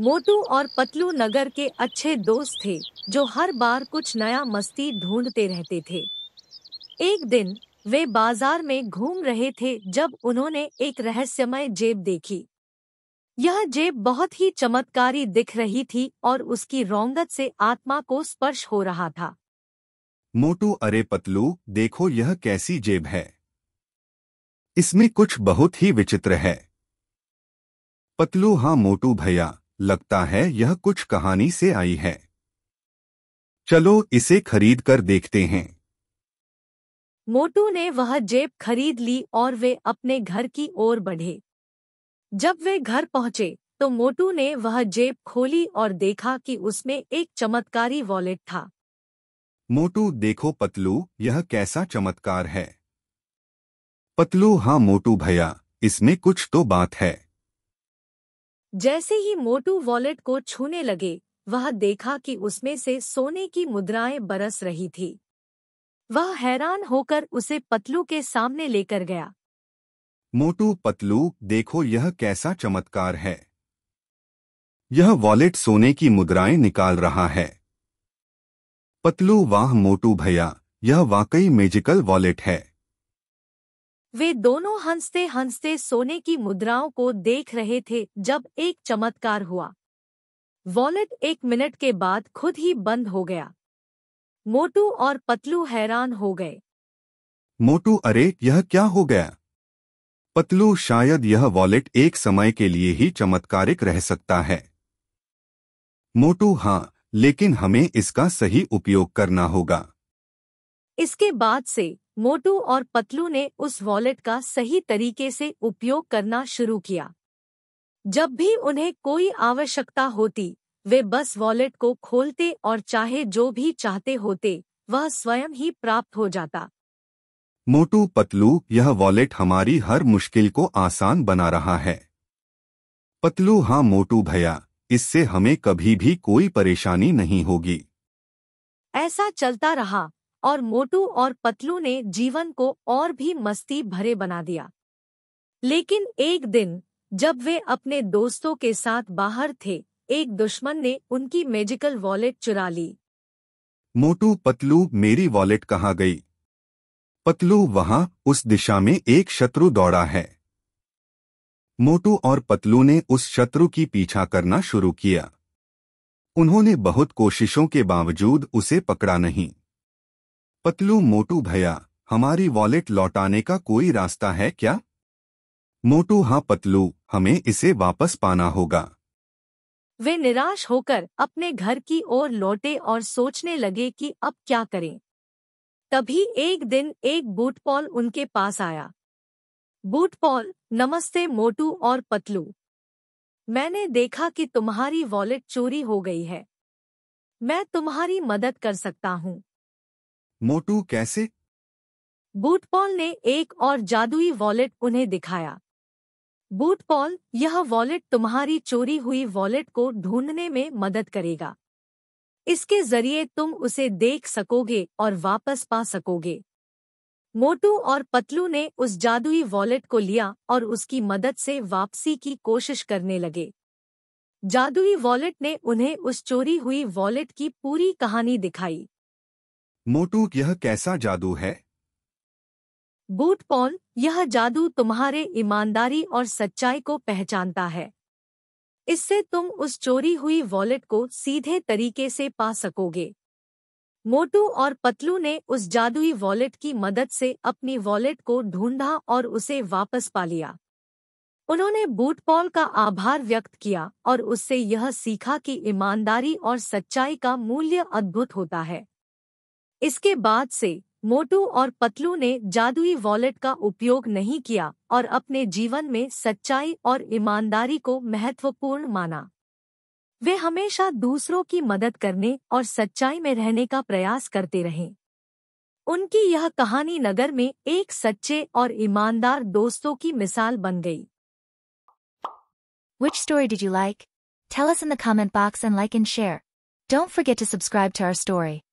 मोटू और पतलू नगर के अच्छे दोस्त थे जो हर बार कुछ नया मस्ती ढूंढते रहते थे एक दिन वे बाजार में घूम रहे थे जब उन्होंने एक रहस्यमय जेब देखी यह जेब बहुत ही चमत्कारी दिख रही थी और उसकी रोंगत से आत्मा को स्पर्श हो रहा था मोटू अरे पतलू देखो यह कैसी जेब है इसमें कुछ बहुत ही विचित्र है पतलू हाँ मोटू भैया लगता है यह कुछ कहानी से आई है चलो इसे खरीद कर देखते हैं मोटू ने वह जेब खरीद ली और वे अपने घर की ओर बढ़े जब वे घर पहुंचे तो मोटू ने वह जेब खोली और देखा कि उसमें एक चमत्कारी वॉलेट था मोटू देखो पतलू यह कैसा चमत्कार है पतलू हाँ मोटू भैया इसमें कुछ तो बात है जैसे ही मोटू वॉलेट को छूने लगे वह देखा कि उसमें से सोने की मुद्राएं बरस रही थी वह हैरान होकर उसे पतलू के सामने लेकर गया मोटू पतलू देखो यह कैसा चमत्कार है यह वॉलेट सोने की मुद्राएं निकाल रहा है पतलू वाह मोटू भैया यह वाकई मेजिकल वॉलेट है वे दोनों हंसते हंसते सोने की मुद्राओं को देख रहे थे जब एक चमत्कार हुआ वॉलेट एक मिनट के बाद खुद ही बंद हो गया मोटू और पतलू हैरान हो गए मोटू अरे यह क्या हो गया पतलू शायद यह वॉलेट एक समय के लिए ही चमत्कारिक रह सकता है मोटू हाँ लेकिन हमें इसका सही उपयोग करना होगा इसके बाद से मोटू और पतलू ने उस वॉलेट का सही तरीके से उपयोग करना शुरू किया जब भी उन्हें कोई आवश्यकता होती वे बस वॉलेट को खोलते और चाहे जो भी चाहते होते वह स्वयं ही प्राप्त हो जाता मोटू पतलू यह वॉलेट हमारी हर मुश्किल को आसान बना रहा है पतलू हाँ मोटू भैया इससे हमें कभी भी कोई परेशानी नहीं होगी ऐसा चलता रहा और मोटू और पतलू ने जीवन को और भी मस्ती भरे बना दिया लेकिन एक दिन जब वे अपने दोस्तों के साथ बाहर थे एक दुश्मन ने उनकी मैजिकल वॉलेट चुरा ली मोटू पतलू मेरी वॉलेट कहाँ गई पतलू वहां उस दिशा में एक शत्रु दौड़ा है मोटू और पतलू ने उस शत्रु की पीछा करना शुरू किया उन्होंने बहुत कोशिशों के बावजूद उसे पकड़ा नहीं पतलू मोटू भैया हमारी वॉलेट लौटाने का कोई रास्ता है क्या मोटू हाँ पतलू हमें इसे वापस पाना होगा वे निराश होकर अपने घर की ओर लौटे और सोचने लगे कि अब क्या करें तभी एक दिन एक बूट पॉल उनके पास आया बूट पॉल नमस्ते मोटू और पतलू मैंने देखा कि तुम्हारी वॉलेट चोरी हो गई है मैं तुम्हारी मदद कर सकता हूँ मोटू कैसे बूटपॉल ने एक और जादुई वॉलेट उन्हें दिखाया बूटपॉल यह वॉलेट तुम्हारी चोरी हुई वॉलेट को ढूंढने में मदद करेगा इसके जरिए तुम उसे देख सकोगे और वापस पा सकोगे मोटू और पतलू ने उस जादुई वॉलेट को लिया और उसकी मदद से वापसी की कोशिश करने लगे जादुई वॉलेट ने उन्हें उस चोरी हुई वॉलेट की पूरी कहानी दिखाई मोटू यह कैसा जादू है बूट पॉल यह जादू तुम्हारे ईमानदारी और सच्चाई को पहचानता है इससे तुम उस चोरी हुई वॉलेट को सीधे तरीके से पा सकोगे मोटू और पतलू ने उस जादुई वॉलेट की मदद से अपनी वॉलेट को ढूंढा और उसे वापस पा लिया उन्होंने बूट पॉल का आभार व्यक्त किया और उससे यह सीखा कि ईमानदारी और सच्चाई का मूल्य अद्भुत होता है इसके बाद से मोटू और पतलू ने जादुई वॉलेट का उपयोग नहीं किया और अपने जीवन में सच्चाई और ईमानदारी को महत्वपूर्ण माना वे हमेशा दूसरों की मदद करने और सच्चाई में रहने का प्रयास करते रहे उनकी यह कहानी नगर में एक सच्चे और ईमानदार दोस्तों की मिसाल बन गई which story does you like Tell in the comment comment and like like share don't Don't to subscribe to to story